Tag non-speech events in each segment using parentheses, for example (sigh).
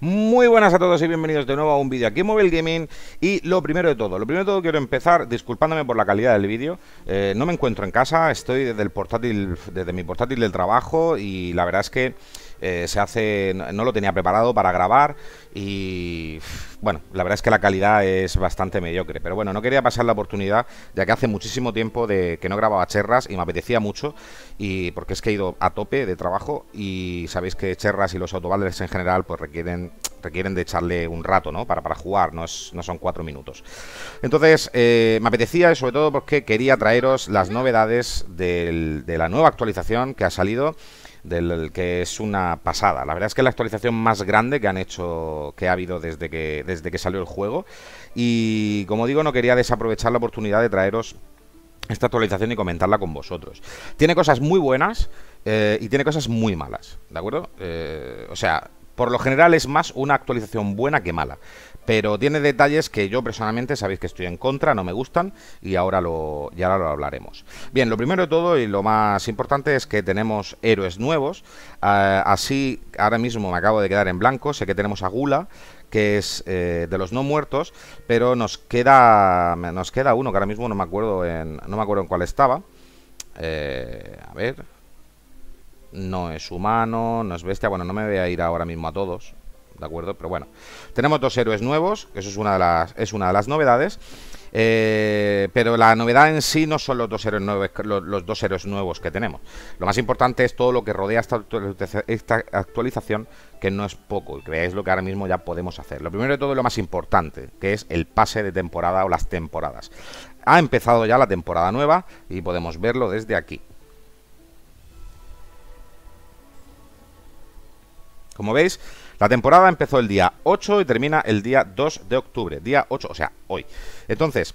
Muy buenas a todos y bienvenidos de nuevo a un vídeo aquí en Mobile Gaming Y lo primero de todo, lo primero de todo quiero empezar disculpándome por la calidad del vídeo eh, No me encuentro en casa, estoy desde el portátil, desde mi portátil del trabajo y la verdad es que eh, se hace, no lo tenía preparado para grabar y bueno, la verdad es que la calidad es bastante mediocre, pero bueno, no quería pasar la oportunidad ya que hace muchísimo tiempo de que no grababa Cherras y me apetecía mucho y porque es que he ido a tope de trabajo y sabéis que Cherras y los autoballers en general pues requieren requieren de echarle un rato, ¿no? Para, para jugar, no, son cuatro minutos. Entonces, eh, me apetecía, sobre todo porque quería traeros las novedades de la nueva actualización que ha salido del que es una pasada. La verdad es que es la actualización más grande que han hecho, que ha habido desde que, desde que salió el juego. Y como digo, no quería desaprovechar la oportunidad de traeros esta actualización y comentarla con vosotros. Tiene cosas muy buenas eh, y tiene cosas muy malas, ¿de acuerdo? Eh, o sea, por lo general es más una actualización buena que mala pero tiene detalles que yo personalmente sabéis que estoy en contra, no me gustan y ahora lo, ahora lo hablaremos. Bien, lo primero de todo y lo más importante es que tenemos héroes nuevos, ah, así ahora mismo me acabo de quedar en blanco, sé que tenemos a Gula, que es eh, de los no muertos, pero nos queda nos queda uno que ahora mismo no me acuerdo en no me acuerdo en cuál estaba. Eh, a ver, no es humano, no es bestia. Bueno, no me voy a ir ahora mismo a todos. ¿de acuerdo? Pero bueno, tenemos dos héroes nuevos, eso es una de las, es una de las novedades. Eh, pero la novedad en sí no son los dos héroes nuevos, los, dos héroes nuevos que tenemos. Lo más importante es todo lo que rodea esta, actualización, que no es poco, y que veáis lo que ahora mismo ya podemos hacer. Lo primero de todo es lo más importante, que es el pase de temporada o las temporadas. Ha empezado ya la temporada nueva y podemos verlo desde aquí. Como veis, la temporada empezó el día 8 y termina el día 2 de octubre. Día 8, o sea, hoy. Entonces,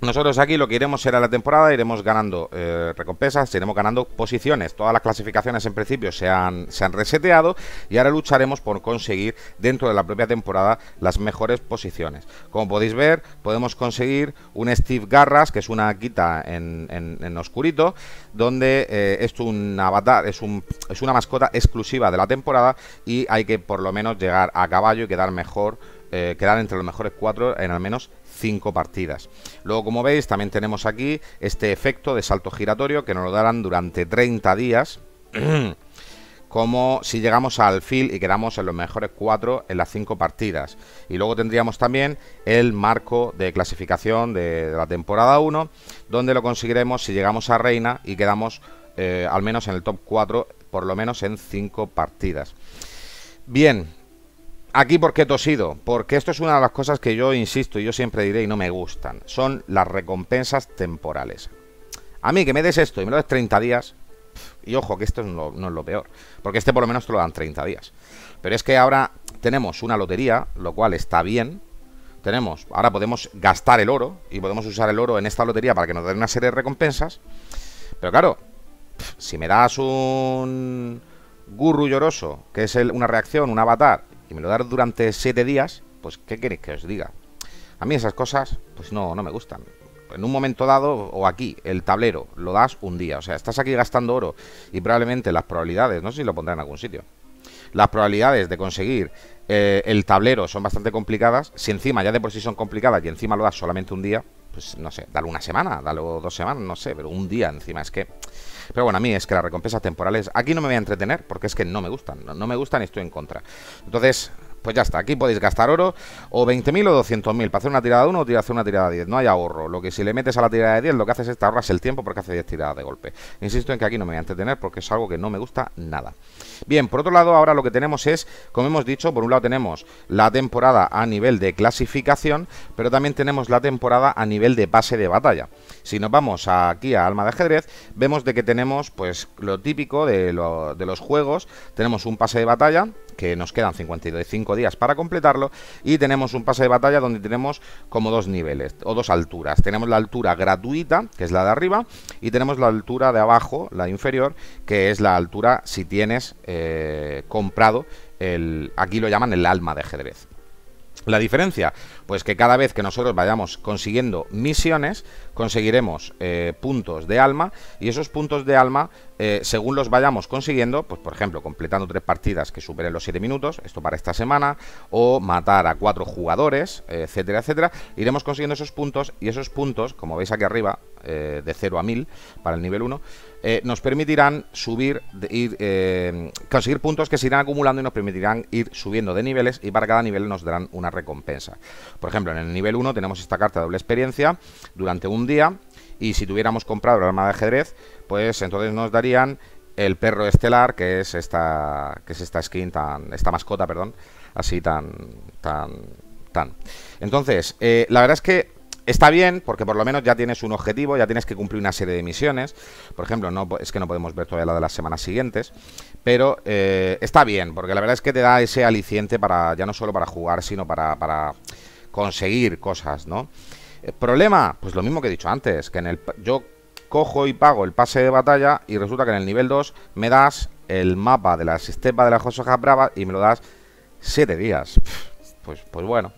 nosotros aquí lo que iremos será la temporada, iremos ganando eh, recompensas, iremos ganando posiciones. Todas las clasificaciones en principio se han, se han reseteado y ahora lucharemos por conseguir dentro de la propia temporada las mejores posiciones. Como podéis ver, podemos conseguir un Steve Garras, que es una quita en, en, en oscurito, donde eh, es un avatar, es, un, es una mascota exclusiva de la temporada y hay que por lo menos llegar a caballo y quedar mejor, eh, quedar entre los mejores cuatro en al menos partidas. Luego, como veis, también tenemos aquí este efecto de salto giratorio que nos lo darán durante 30 días. (clears throat) como si llegamos al fil y quedamos en los mejores 4 en las 5 partidas. Y luego tendríamos también el marco de clasificación de, la temporada 1, donde lo conseguiremos si llegamos a reina y quedamos eh, al menos en el top 4, por lo menos en 5 partidas. Bien, aquí porque he tosido, porque esto es una de las cosas que yo insisto y yo siempre diré y no me gustan, son las recompensas temporales. A mí que me des esto y me lo des 30 días, y ojo que esto no, es lo peor, porque este por lo menos te lo dan 30 días. Pero es que ahora tenemos una lotería, lo cual está bien. Tenemos, ahora podemos gastar el oro y podemos usar el oro en esta lotería para que nos den una serie de recompensas. Pero claro, si me das un gurru lloroso, que es una reacción, un avatar, me lo dar durante 7 días, pues ¿qué queréis que os diga? A mí esas cosas, pues no, no me gustan. En un momento dado, o aquí, el tablero, lo das un día. O sea, estás aquí gastando oro y probablemente las probabilidades, no sé si lo pondrán en algún sitio, las probabilidades de conseguir eh, el tablero son bastante complicadas. Si encima ya de por sí son complicadas y encima lo das solamente un día, pues no sé, dale una semana, dale dos semanas, no sé, pero un día encima es que... Pero bueno, a mí es que las recompensas temporales, aquí no me voy a entretener porque es que no me gustan, no, me gustan y estoy en contra. Entonces, pues ya está, aquí podéis gastar oro o 20.000 o 200.000 para hacer una tirada de 1 o hacer una tirada de 10, no hay ahorro. Lo que si le metes a la tirada de 10, lo que haces es te el tiempo porque hace 10 tiradas de golpe. Insisto en que aquí no me voy a entretener porque es algo que no me gusta nada. Bien, por otro lado, ahora lo que tenemos es, como hemos dicho, por un lado tenemos la temporada a nivel de clasificación, pero también tenemos la temporada a nivel de pase de batalla. Si nos vamos aquí a Alma de Ajedrez, vemos de que tenemos pues lo típico de, los juegos, tenemos un pase de batalla, que nos quedan 55 días para completarlo y tenemos un pase de batalla donde tenemos como dos niveles o dos alturas. Tenemos la altura gratuita, que es la de arriba, y tenemos la altura de abajo, la inferior, que es la altura si tienes eh, eh, comprado, el, aquí lo llaman el alma de ajedrez. La diferencia, pues que cada vez que nosotros vayamos consiguiendo misiones, conseguiremos eh, puntos de alma y esos puntos de alma, eh, según los vayamos consiguiendo, pues por ejemplo, completando tres partidas que superen los siete minutos, esto para esta semana, o matar a cuatro jugadores, etcétera, etcétera, iremos consiguiendo esos puntos y esos puntos, como veis aquí arriba, eh, de 0 a 1000 para el nivel 1, nos permitirán subir, ir, conseguir puntos que se irán acumulando y nos permitirán ir subiendo de niveles y para cada nivel nos darán una recompensa. Por ejemplo, en el nivel 1 tenemos esta carta de doble experiencia durante un día y si tuviéramos comprado el arma de ajedrez, pues entonces nos darían el perro estelar, que es esta que es esta skin tan esta mascota, perdón, así tan tan tan. Entonces, eh, la verdad es que está bien porque por lo menos ya tienes un objetivo, ya tienes que cumplir una serie de misiones. Por ejemplo, no es que no podemos ver todavía la de las semanas siguientes, pero eh, está bien porque la verdad es que te da ese aliciente para ya no solo para jugar, sino para, para conseguir cosas, ¿no? Eh, ¿Problema? Pues lo mismo que he dicho antes, que en el yo cojo y pago el pase de batalla y resulta que en el nivel 2 me das el mapa de la sistema de las cosas bravas y me lo das 7 días. Pues, pues bueno,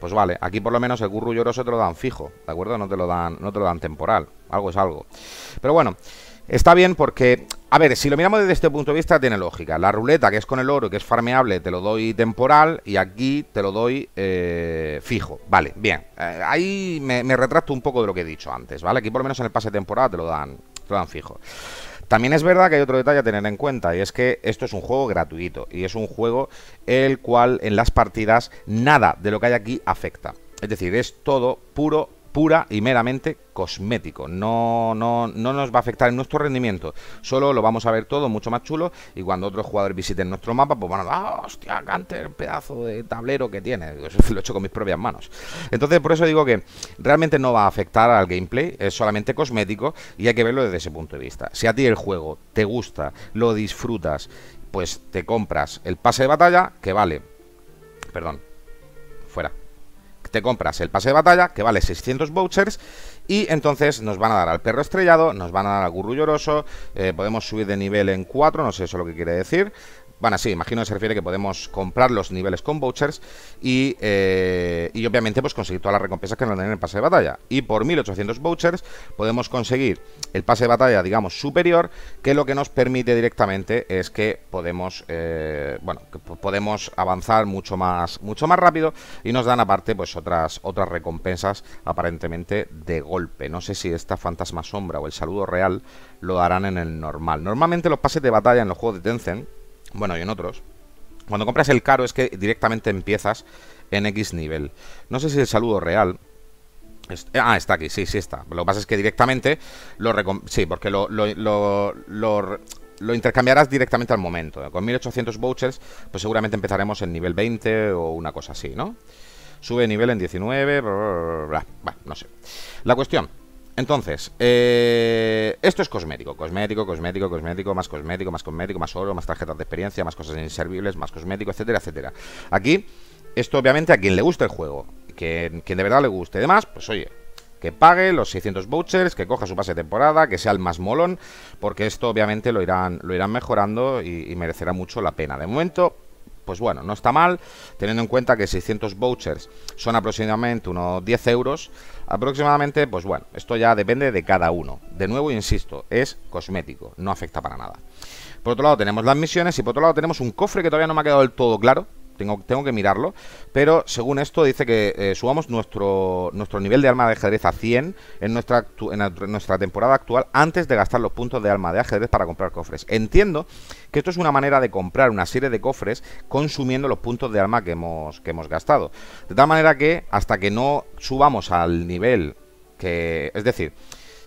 pues vale, aquí por lo menos el gurru lloroso te lo dan fijo, ¿de acuerdo? No te lo dan, no te lo dan temporal, algo es algo. Pero bueno, Está bien porque, a ver, si lo miramos desde este punto de vista, tiene lógica. La ruleta, que es con el oro, que es farmeable, te lo doy temporal y aquí te lo doy eh, fijo. Vale, bien. Eh, ahí me, me, retracto un poco de lo que he dicho antes, ¿vale? Aquí por lo menos en el pase temporal te lo dan, te lo dan fijo. También es verdad que hay otro detalle a tener en cuenta y es que esto es un juego gratuito y es un juego el cual en las partidas nada de lo que hay aquí afecta. Es decir, es todo puro pura y meramente cosmético. No, no, no nos va a afectar en nuestro rendimiento. Solo lo vamos a ver todo mucho más chulo. Y cuando otros jugadores visiten nuestro mapa, pues van a dar hostia, el pedazo de tablero que tiene. (laughs) lo he hecho con mis propias manos. Entonces, por eso digo que realmente no va a afectar al gameplay. Es solamente cosmético y hay que verlo desde ese punto de vista. Si a ti el juego te gusta, lo disfrutas, pues te compras el pase de batalla que vale. Perdón. Fuera te compras el pase de batalla, que vale 600 vouchers, y entonces nos van a dar al perro estrellado, nos van a dar al gurrulloroso eh, podemos subir de nivel en 4, no sé eso lo que quiere decir, bueno, sí, imagino que se refiere que podemos comprar los niveles con vouchers y, eh, y obviamente pues conseguir todas las recompensas que nos dan en el pase de batalla. Y por 1800 vouchers podemos conseguir el pase de batalla, digamos, superior, que lo que nos permite directamente es que podemos, eh, bueno, podemos avanzar mucho más, mucho más rápido y nos dan aparte pues otras, otras recompensas aparentemente de golpe. No sé si esta fantasma sombra o el saludo real lo darán en el normal. Normalmente los pases de batalla en los juegos de Tencent bueno, y en otros. Cuando compras el caro es que directamente empiezas en X nivel. No sé si el saludo real. ah, está aquí, sí, sí está. Lo que pasa es que directamente lo Sí, porque lo, lo, intercambiarás directamente al momento. Con 1800 vouchers, pues seguramente empezaremos en nivel 20 o una cosa así, ¿no? Sube nivel en 19, Bueno, no sé. La cuestión entonces, eh, esto es cosmético, cosmético, cosmético, cosmético, más cosmético, más cosmético, más oro, más tarjetas de experiencia, más cosas inservibles, más cosmético, etcétera, etcétera. Aquí, esto obviamente a quien le guste el juego, que, quien de verdad le guste y demás, pues oye, que pague los 600 vouchers, que coja su pase de temporada, que sea el más molón, porque esto obviamente lo irán, lo irán mejorando y merecerá mucho la pena. De momento, pues bueno, no está mal, teniendo en cuenta que 600 vouchers son aproximadamente unos 10 euros. Aproximadamente, pues bueno, esto ya depende de cada uno. De nuevo, insisto, es cosmético, no afecta para nada. Por otro lado, tenemos las misiones y por otro lado tenemos un cofre que todavía no me ha quedado del todo claro, tengo, tengo, que mirarlo. Pero según esto dice que eh, subamos nuestro, nuestro nivel de alma de ajedrez a 100 en nuestra, en nuestra temporada actual antes de gastar los puntos de alma de ajedrez para comprar cofres. Entiendo que esto es una manera de comprar una serie de cofres consumiendo los puntos de arma que hemos, que hemos gastado. De tal manera que hasta que no subamos al nivel que... Es decir,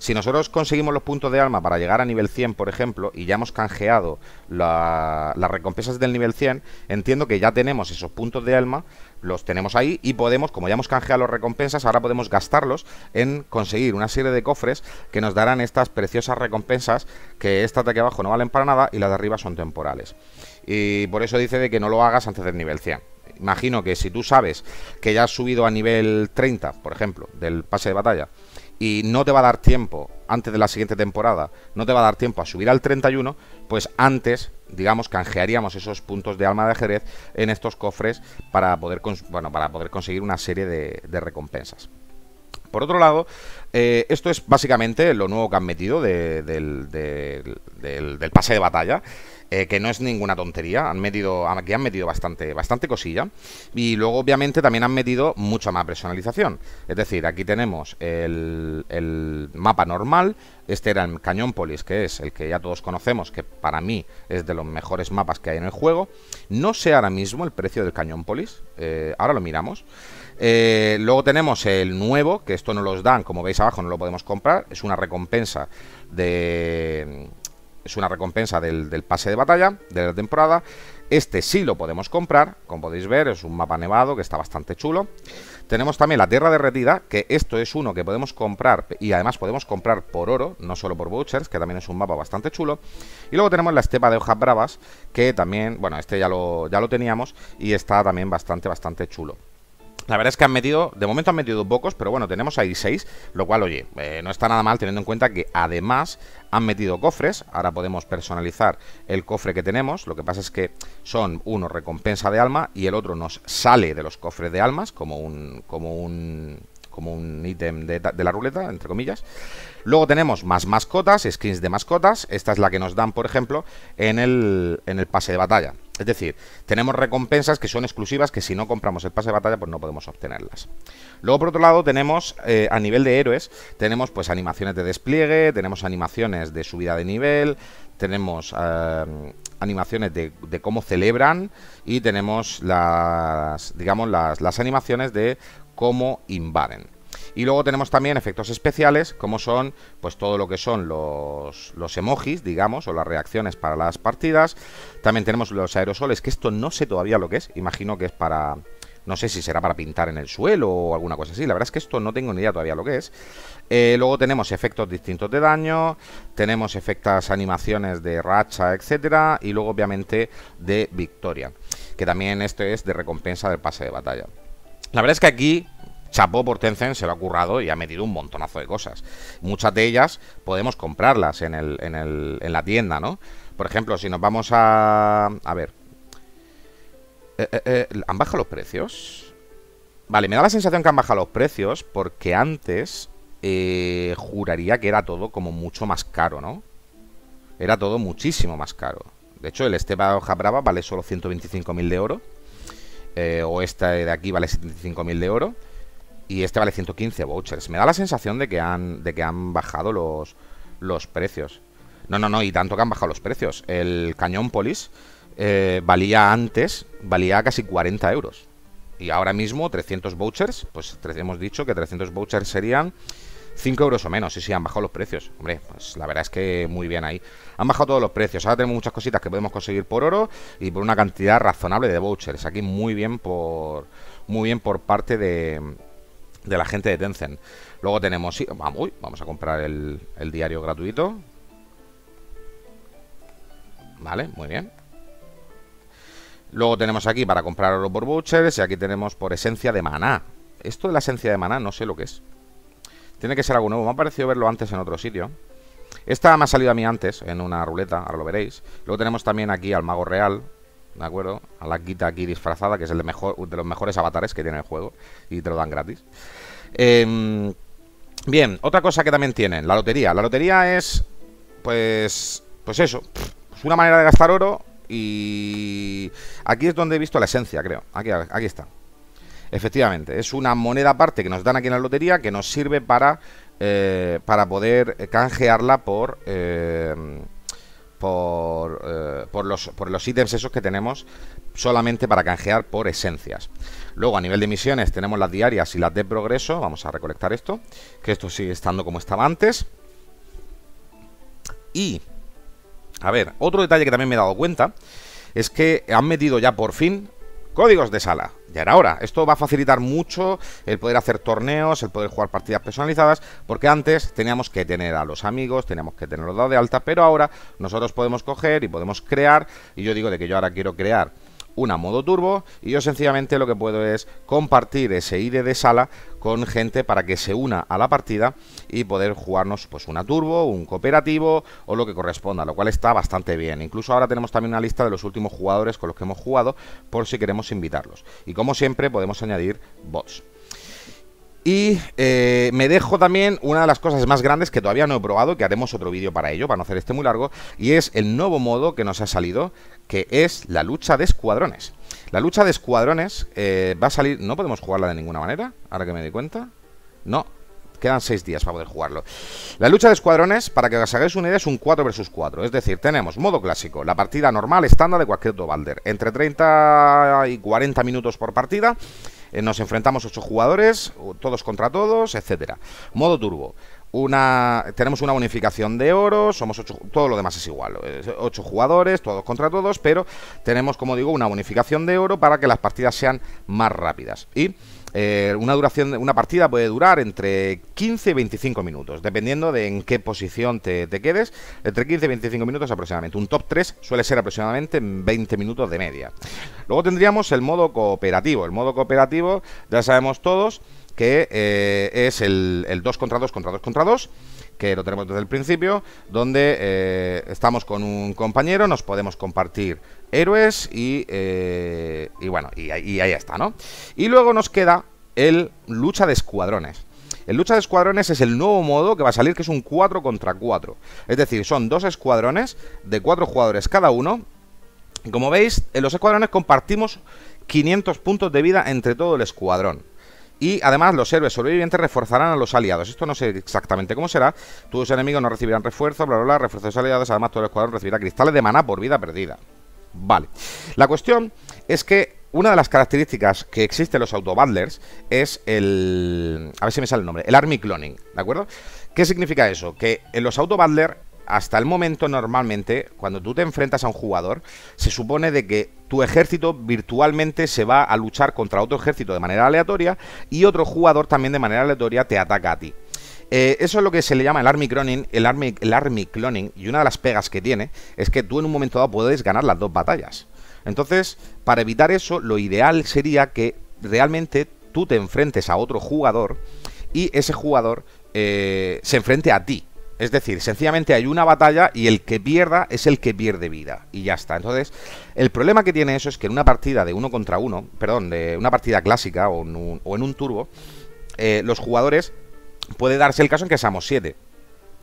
si nosotros conseguimos los puntos de alma para llegar a nivel 100, por ejemplo, y ya hemos canjeado las recompensas del nivel 100, entiendo que ya tenemos esos puntos de alma, los tenemos ahí y podemos, como ya hemos canjeado las recompensas, ahora podemos gastarlos en conseguir una serie de cofres que nos darán estas preciosas recompensas que estas de aquí abajo no valen para nada y las de arriba son temporales. Y por eso dice de que no lo hagas antes del nivel 100 imagino que si tú sabes que ya has subido a nivel 30, por ejemplo, del pase de batalla, y no te va a dar tiempo antes de la siguiente temporada, no te va a dar tiempo a subir al 31, pues antes, digamos, canjearíamos esos puntos de alma de Jerez en estos cofres para poder, bueno, para poder conseguir una serie de, recompensas. Por otro lado, eh, esto es básicamente lo nuevo que han metido del pase de batalla. Eh, que no es ninguna tontería. Han metido, aquí han metido bastante, bastante cosilla. Y luego, obviamente, también han metido mucha más personalización. Es decir, aquí tenemos el, mapa normal. Este era el Cañón Polis, que es el que ya todos conocemos, que para mí es de los mejores mapas que hay en el juego. No sé ahora mismo el precio del Cañón Polis. Eh, ahora lo miramos. Eh, luego tenemos el nuevo, que esto no los dan, como veis abajo, no lo podemos comprar. Es una recompensa de es una recompensa del, pase de batalla de la temporada. Este sí lo podemos comprar, como podéis ver, es un mapa nevado que está bastante chulo. Tenemos también la Tierra Derretida, que esto es uno que podemos comprar y además podemos comprar por oro, no solo por butchers, que también es un mapa bastante chulo. Y luego tenemos la Estepa de Hojas Bravas, que también, bueno, este ya lo, ya lo teníamos y está también bastante, bastante chulo. La verdad es que han metido, de momento han metido pocos, pero bueno, tenemos ahí seis, lo cual, oye, eh, no está nada mal teniendo en cuenta que además han metido cofres. Ahora podemos personalizar el cofre que tenemos. Lo que pasa es que son uno recompensa de alma y el otro nos sale de los cofres de almas como un, como un, como un ítem de, de, la ruleta, entre comillas. Luego tenemos más mascotas, skins de mascotas. Esta es la que nos dan, por ejemplo, en el, en el pase de batalla. Es decir, tenemos recompensas que son exclusivas que si no compramos el pase de batalla pues no podemos obtenerlas. Luego por otro lado tenemos eh, a nivel de héroes, tenemos pues animaciones de despliegue, tenemos animaciones de subida de nivel, tenemos eh, animaciones de, cómo celebran y tenemos las, digamos, las animaciones de cómo invaden. Y luego tenemos también efectos especiales, como son pues todo lo que son los, emojis, digamos, o las reacciones para las partidas. También tenemos los aerosoles, que esto no sé todavía lo que es, imagino que es para... No sé si será para pintar en el suelo o alguna cosa así. La verdad es que esto no tengo ni idea todavía lo que es. Eh, luego tenemos efectos distintos de daño, tenemos efectos animaciones de racha, etcétera, y luego obviamente de victoria, que también esto es de recompensa del pase de batalla. La verdad es que aquí Chapo por se lo ha currado y ha metido un montonazo de cosas. Muchas de ellas podemos comprarlas en, la tienda, ¿no? Por ejemplo, si nos vamos a... A ver. Eh, eh, eh, ¿Han bajado los precios? Vale, me da la sensación que han bajado los precios porque antes juraría que era todo como mucho más caro, ¿no? Era todo muchísimo más caro. De hecho, el Esteba Hoja Brava vale solo 125.000 de oro. o esta de aquí vale 75.000 de oro y este vale 115 vouchers. Me da la sensación de que han, de que han bajado los, los precios. No, no, no, y tanto que han bajado los precios. El cañón Polis eh, valía antes, valía casi 40 euros. Y ahora mismo 300 vouchers, pues hemos dicho que 300 vouchers serían 5 euros o menos. Y sí, han bajado los precios. Hombre, pues la verdad es que muy bien ahí. Han bajado todos los precios. Ahora tenemos muchas cositas que podemos conseguir por oro y por una cantidad razonable de vouchers. Aquí muy bien por, muy bien por parte de, de la gente de Tencent. Luego tenemos... vamos a comprar el, diario gratuito. Vale, muy bien. Luego tenemos aquí para comprar oro por vouchers y aquí tenemos por esencia de maná. Esto de la esencia de maná no sé lo que es. Tiene que ser algo nuevo. Me ha parecido verlo antes en otro sitio. Esta me ha salido a mí antes en una ruleta, ahora lo veréis. Luego tenemos también aquí al mago real, ¿de acuerdo? A la quita aquí disfrazada, que es el de, mejor, de los mejores avatares que tiene el juego y te lo dan gratis. Em, bien, otra cosa que también tienen, la lotería. La lotería es, pues, pues eso, es una manera de gastar oro y aquí es donde he visto la esencia, creo. Aquí, aquí está. Efectivamente, es una moneda aparte que nos dan aquí en la lotería que nos sirve para, eh, para poder canjearla por... Eh, eh, por, los, por los ítems esos que tenemos solamente para canjear por esencias. Luego, a nivel de misiones, tenemos las diarias y las de progreso. Vamos a recolectar esto, que esto sigue estando como estaba antes. Y, a ver, otro detalle que también me he dado cuenta es que han metido ya por fin Códigos de sala. Ya era hora. Esto va a facilitar mucho el poder hacer torneos, el poder jugar partidas personalizadas, porque antes teníamos que tener a los amigos, teníamos que tenerlos dados de alta, pero ahora nosotros podemos coger y podemos crear, y yo digo de que yo ahora quiero crear una modo turbo y yo sencillamente lo que puedo es compartir ese ID de sala con gente para que se una a la partida y poder jugarnos pues una turbo, un cooperativo o lo que corresponda, lo cual está bastante bien. Incluso ahora tenemos también una lista de los últimos jugadores con los que hemos jugado por si queremos invitarlos. Y como siempre podemos añadir bots. Y eh, me dejo también una de las cosas más grandes que todavía no he probado, que haremos otro vídeo para ello, para no hacer este muy largo, y es el nuevo modo que nos ha salido, que es la lucha de escuadrones. La lucha de escuadrones eh, va a salir... No podemos jugarla de ninguna manera, ahora que me doy cuenta. No, quedan seis días para poder jugarlo. La lucha de escuadrones, para que os hagáis una idea, es un 4 vs 4. Es decir, tenemos modo clásico, la partida normal estándar de cualquier balder entre 30 y 40 minutos por partida. Eh, nos enfrentamos ocho jugadores, todos contra todos, etcétera. Modo turbo una tenemos una bonificación de oro, somos todo lo demás es igual, ocho jugadores, todos contra todos, pero tenemos, como digo, una bonificación de oro para que las partidas sean más rápidas. Y eh, una duración una partida puede durar entre 15 y 25 minutos, dependiendo de en qué posición te, te, quedes, entre 15 y 25 minutos aproximadamente. Un top 3 suele ser aproximadamente 20 minutos de media. Luego tendríamos el modo cooperativo. El modo cooperativo, ya sabemos todos, que eh, es el, 2 contra 2 contra 2 contra 2 que lo tenemos desde el principio, donde eh, estamos con un compañero, nos podemos compartir héroes y, eh, y bueno, y, ahí está, ¿no? Y luego nos queda el lucha de escuadrones. El lucha de escuadrones es el nuevo modo que va a salir, que es un 4 contra 4. Es decir, son dos escuadrones de 4 jugadores cada uno. Como veis, en los escuadrones compartimos 500 puntos de vida entre todo el escuadrón. Y además los héroes sobrevivientes reforzarán a los aliados. Esto no sé exactamente cómo será. Tus enemigos no recibirán refuerzo, bla, bla, bla. Refuerzos aliados. Además todo el escuadrón recibirá cristales de maná por vida perdida. Vale. La cuestión es que una de las características que existen los autobattlers es el... A ver si me sale el nombre. El Army Cloning. ¿De acuerdo? ¿Qué significa eso? Que en los autobattlers hasta el momento normalmente, cuando tú te enfrentas a un jugador, se supone de que tu ejército virtualmente se va a luchar contra otro ejército de manera aleatoria y otro jugador también de manera aleatoria te ataca a ti. Eh, eso es lo que se le llama el army cloning, el army, el army cloning, y una de las pegas que tiene es que tú en un momento dado puedes ganar las dos batallas. Entonces, para evitar eso, lo ideal sería que realmente tú te enfrentes a otro jugador y ese jugador eh, se enfrente a ti. Es decir, sencillamente hay una batalla y el que pierda es el que pierde vida. Y ya está. Entonces, el problema que tiene eso es que en una partida de uno contra uno, perdón, de una partida clásica o en un, turbo, eh, los jugadores puede darse el caso en que seamos siete.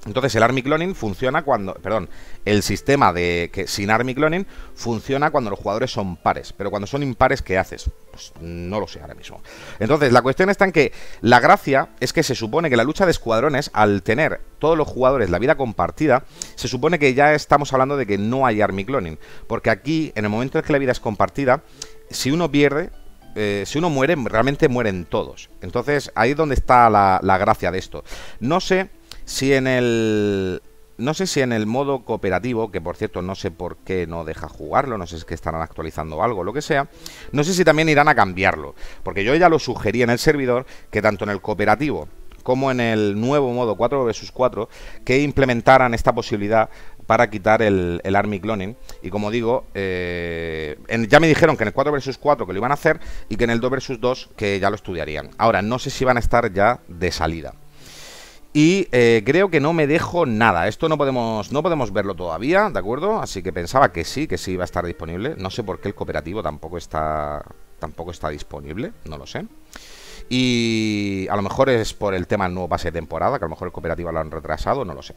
Entonces el Army Cloning funciona cuando, perdón, el sistema de que sin Army Cloning funciona cuando los jugadores son pares, pero cuando son impares ¿qué haces? Pues no lo sé ahora mismo. Entonces la cuestión está en que la gracia es que se supone que la lucha de escuadrones al tener todos los jugadores la vida compartida, se supone que ya estamos hablando de que no hay Army Cloning, porque aquí en el momento en que la vida es compartida, si uno pierde, eh, si uno muere, realmente mueren todos. Entonces ahí es donde está la gracia de esto. No sé si en el... No sé si en el modo cooperativo, que por cierto no sé por qué no deja jugarlo, no sé si es que estarán actualizando algo, lo que sea, no sé si también irán a cambiarlo, porque yo ya lo sugerí en el servidor que tanto en el cooperativo como en el nuevo modo 4 vs 4 que implementaran esta posibilidad para quitar el, Army Cloning. Y como digo, eh, ya me dijeron que en el 4 vs 4 que lo iban a hacer y que en el 2 vs 2 que ya lo estudiarían. Ahora, no sé si van a estar ya de salida. Y eh, creo que no me dejo nada. Esto no podemos, no podemos verlo todavía, ¿de acuerdo? Así que pensaba que sí, que sí iba a estar disponible. No sé por qué el cooperativo tampoco está. Tampoco está disponible, no lo sé. Y a lo mejor es por el tema del nuevo pase de temporada, que a lo mejor el cooperativo lo han retrasado, no lo sé.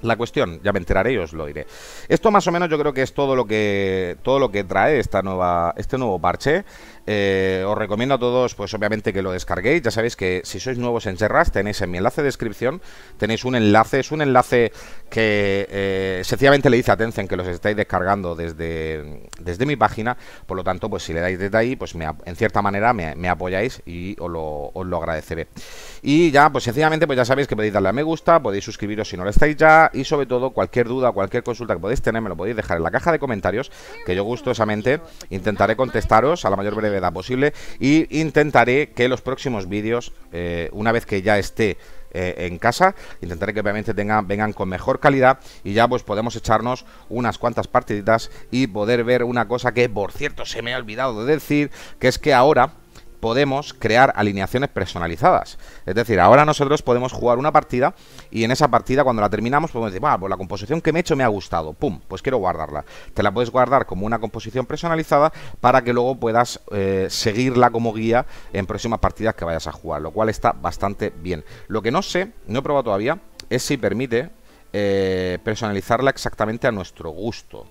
La cuestión, ya me enteraré y os lo diré. Esto más o menos yo creo que es todo lo que todo lo que trae esta nueva este nuevo parche. Eh, os recomiendo a todos, pues obviamente que lo descarguéis. Ya sabéis que si sois nuevos en Serras tenéis en mi enlace de descripción tenéis un enlace. Es un enlace que eh, sencillamente le dice atención que los estáis descargando desde mi página. Por lo tanto, pues si le dais desde ahí, pues en cierta manera me, apoyáis y os lo, os lo agradeceré. Y ya, pues sencillamente, pues ya sabéis que podéis darle a me gusta, podéis suscribiros si no lo estáis ya y sobre todo cualquier duda, cualquier consulta que podéis tener, me lo podéis dejar en la caja de comentarios, que yo gustosamente intentaré contestaros a la mayor brevedad posible y intentaré que los próximos vídeos, eh, una vez que ya esté eh, en casa. Intentaré que obviamente vengan con mejor calidad y ya pues podemos echarnos unas cuantas partiditas y poder ver una cosa que por cierto se me ha olvidado de decir, que es que ahora podemos crear alineaciones personalizadas. Es decir, ahora nosotros podemos jugar una partida y en esa partida cuando la terminamos podemos decir, pues la composición que me he hecho me ha gustado, pum, pues quiero guardarla. Te la puedes guardar como una composición personalizada para que luego puedas eh, seguirla como guía en próximas partidas que vayas a jugar, lo cual está bastante bien. Lo que no sé, no he probado todavía, es si permite eh, personalizarla exactamente a nuestro gusto.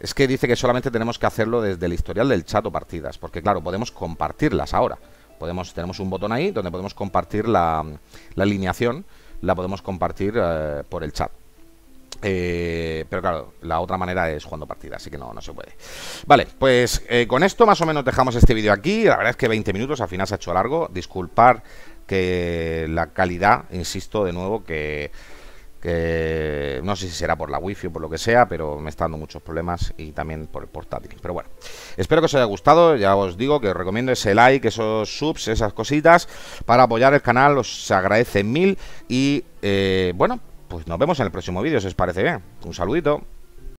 Es que dice que solamente tenemos que hacerlo desde el historial del chat o partidas, porque claro, podemos compartirlas ahora. Podemos, tenemos un botón ahí donde podemos compartir la, alineación, la podemos compartir eh, por el chat. Eh, pero claro, la otra manera es jugando partidas, así que no, no se puede. Vale, pues eh, con esto más o menos dejamos este vídeo aquí. La verdad es que 20 minutos, al final se ha hecho largo. Disculpar que la calidad, insisto de nuevo, que que no sé si será por la wifi o por lo que sea, pero me está dando muchos problemas y también por el portátil. Pero bueno, espero que os haya gustado, ya os digo que os recomiendo ese like, esos subs, esas cositas para apoyar el canal, os agradece mil y eh, bueno, pues nos vemos en el próximo vídeo si os parece bien. Un saludito.